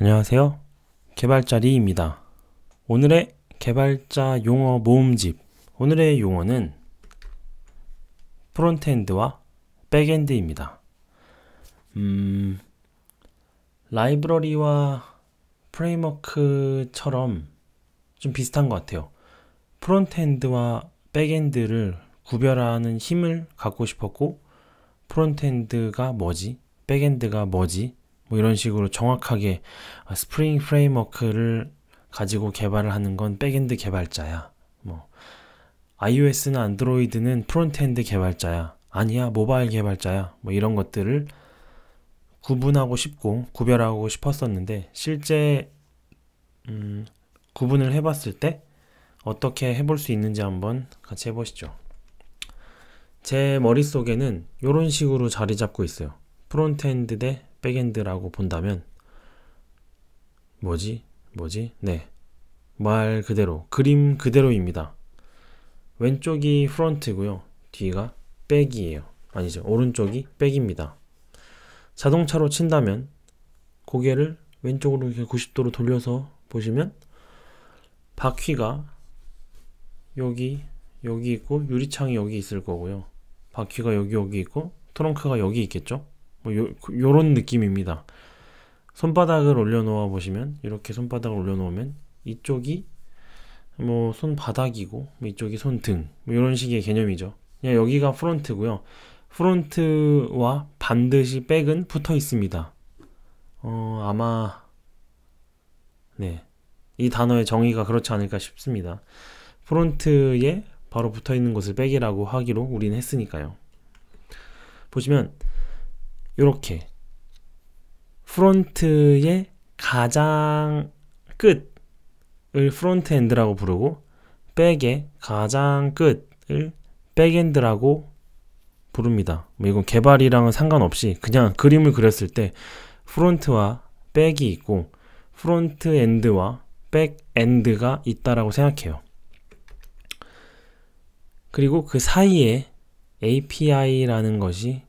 안녕하세요. 개발자 리입니다. 오늘의 개발자 용어 모음집. 오늘의 용어는 프론트엔드와 백엔드입니다. 음, 라이브러리와 프레임워크처럼 좀 비슷한 것 같아요. 프론트엔드와 백엔드를 구별하는 힘을 갖고 싶었고, 프론트엔드가 뭐지? 백엔드가 뭐지? 뭐 이런 식으로 정확하게 스프링 프레임워크를 가지고 개발을 하는 건 백엔드 개발자야. 뭐 iOS나 안드로이드는 프론트엔드 개발자야. 아니야, 모바일 개발자야. 뭐 이런 것들을 구분하고 싶고 구별하고 싶었었는데 실제 음, 구분을 해봤을 때 어떻게 해볼 수 있는지 한번 같이 해보시죠. 제 머릿속에는 이런 식으로 자리 잡고 있어요. 프론트엔드 대 백엔드라고 본다면 뭐지? 뭐지? 네. 말 그대로 그림 그대로입니다. 왼쪽이 프론트고요. 뒤가 백이에요. 아니죠. 오른쪽이 백입니다. 자동차로 친다면 고개를 왼쪽으로 이렇게 90도로 돌려서 보시면 바퀴가 여기 여기 있고 유리창이 여기 있을 거고요. 바퀴가 여기 여기 있고 트렁크가 여기 있겠죠. 뭐 요, 그, 요런 느낌입니다. 손바닥을 올려놓아 보시면 이렇게 손바닥을 올려놓으면 이쪽이 뭐 손바닥이고 뭐 이쪽이 손등 뭐 이런 식의 개념이죠. 그냥 여기가 프론트고요. 프론트와 반드시 백은 붙어 있습니다. 어 아마 네이 단어의 정의가 그렇지 않을까 싶습니다. 프론트에 바로 붙어 있는 것을 백이라고 하기로 우리는 했으니까요. 보시면 이렇게 프론트의 가장 끝을 프론트엔드라고 부르고 백의 가장 끝을 백엔드라고 부릅니다. 뭐 이건 개발이랑은 상관없이 그냥 그림을 그렸을 때 프론트와 백이 있고 프론트엔드와 백엔드가 있다라고 생각해요. 그리고 그 사이에 API라는 것이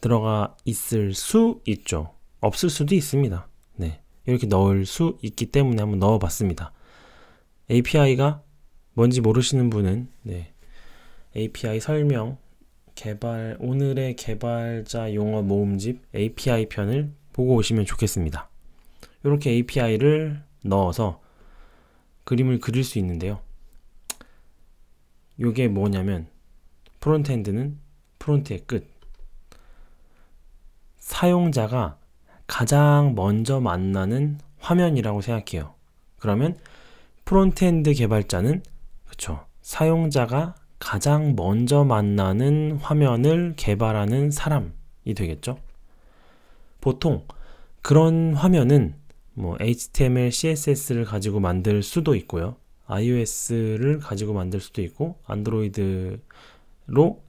들어가 있을 수 있죠. 없을 수도 있습니다. 네. 이렇게 넣을 수 있기 때문에 한번 넣어 봤습니다. API가 뭔지 모르시는 분은 네. API 설명 개발 오늘의 개발자 용어 모음집 API 편을 보고 오시면 좋겠습니다. 이렇게 API를 넣어서 그림을 그릴 수 있는데요. 요게 뭐냐면 프론트엔드는 프론트의 끝, 사용자가 가장 먼저 만나는 화면이라고 생각해요. 그러면 프론트엔드 개발자는 그쵸 사용자가 가장 먼저 만나는 화면을 개발하는 사람이 되겠죠. 보통 그런 화면은 뭐 HTML, CSS를 가지고 만들 수도 있고요. iOS를 가지고 만들 수도 있고 안드로이드로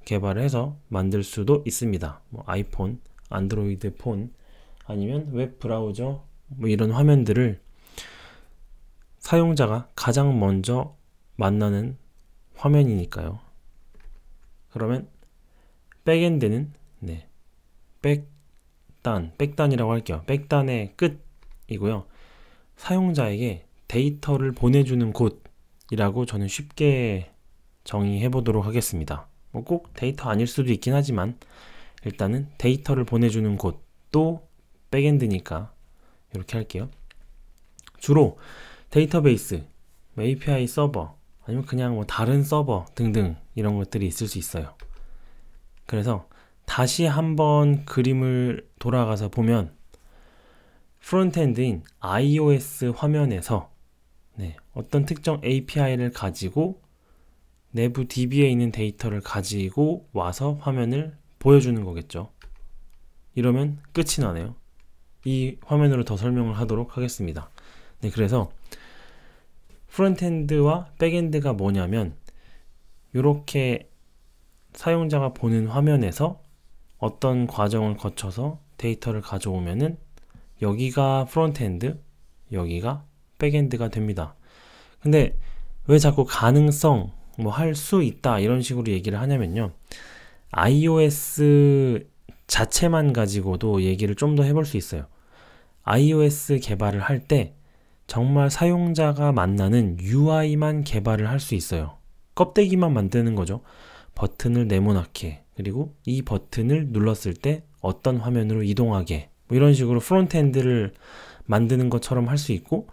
개발해서 만들 수도 있습니다. 뭐 아이폰, 안드로이드 폰 아니면 웹 브라우저 뭐 이런 화면들을 사용자가 가장 먼저 만나는 화면이니까요. 그러면 백엔드는 네, 백단, 백단이라고 할게요. 백단의 끝이고요. 사용자에게 데이터를 보내주는 곳이라고 저는 쉽게 정의해 보도록 하겠습니다. 뭐 꼭 데이터 아닐 수도 있긴 하지만 일단은 데이터를 보내주는 곳도 백엔드니까 이렇게 할게요. 주로 데이터베이스, 뭐 API 서버, 아니면 그냥 뭐 다른 서버 등등 이런 것들이 있을 수 있어요. 그래서 다시 한번 그림을 돌아가서 보면 프론트엔드인 iOS 화면에서 네, 어떤 특정 API를 가지고 내부 DB에 있는 데이터를 가지고 와서 화면을 보여주는 거겠죠. 이러면 끝이 나네요. 이 화면으로 더 설명을 하도록 하겠습니다. 네, 그래서 프론트엔드와 백엔드가 뭐냐면 이렇게 사용자가 보는 화면에서 어떤 과정을 거쳐서 데이터를 가져오면은 여기가 프론트엔드, 여기가 백엔드가 됩니다. 근데 왜 자꾸 가능성, 뭐 할 수 있다 이런 식으로 얘기를 하냐면요. iOS 자체만 가지고도 얘기를 좀 더 해볼 수 있어요. iOS 개발을 할 때 정말 사용자가 만나는 UI만 개발을 할 수 있어요. 껍데기만 만드는 거죠. 버튼을 네모나게 그리고 이 버튼을 눌렀을 때 어떤 화면으로 이동하게 뭐 이런 식으로 프론트엔드를 만드는 것처럼 할 수 있고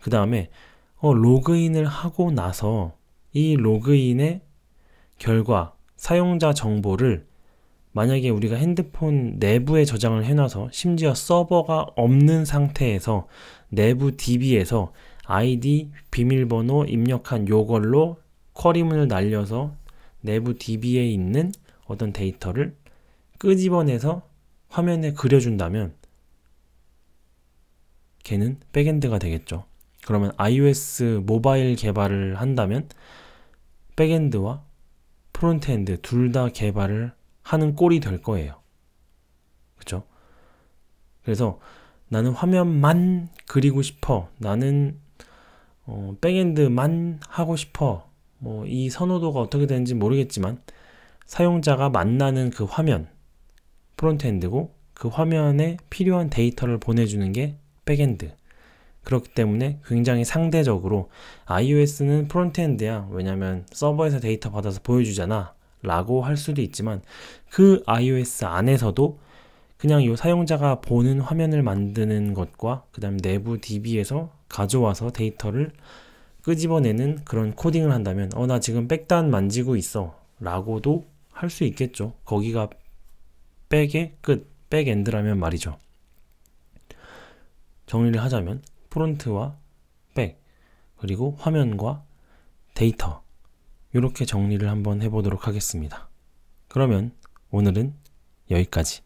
그 다음에 어, 로그인을 하고 나서 이 로그인의 결과 사용자 정보를 만약에 우리가 핸드폰 내부에 저장을 해놔서 심지어 서버가 없는 상태에서 내부 DB에서 ID, 비밀번호 입력한 요걸로 쿼리문을 날려서 내부 DB에 있는 어떤 데이터를 끄집어내서 화면에 그려준다면 걔는 백엔드가 되겠죠. 그러면 iOS 모바일 개발을 한다면 백엔드와 프론트엔드 둘 다 개발을 하는 꼴이 될 거예요. 그쵸 그래서 나는 화면만 그리고 싶어. 나는 어, 백엔드만 하고 싶어. 뭐 이 선호도가 어떻게 되는지 모르겠지만 사용자가 만나는 그 화면 프론트엔드고 그 화면에 필요한 데이터를 보내주는 게 백엔드. 그렇기 때문에 굉장히 상대적으로 iOS는 프론트엔드야 왜냐면 서버에서 데이터 받아서 보여주잖아 라고 할 수도 있지만 그 iOS 안에서도 그냥 이 사용자가 보는 화면을 만드는 것과 그 다음 내부 DB에서 가져와서 데이터를 끄집어내는 그런 코딩을 한다면 어 나 지금 백단 만지고 있어 라고도 할 수 있겠죠 거기가 백의 끝 백엔드라면 말이죠 정리를 하자면 프론트와 백, 그리고 화면과 데이터 이렇게 정리를 한번 해보도록 하겠습니다. 그러면 오늘은 여기까지.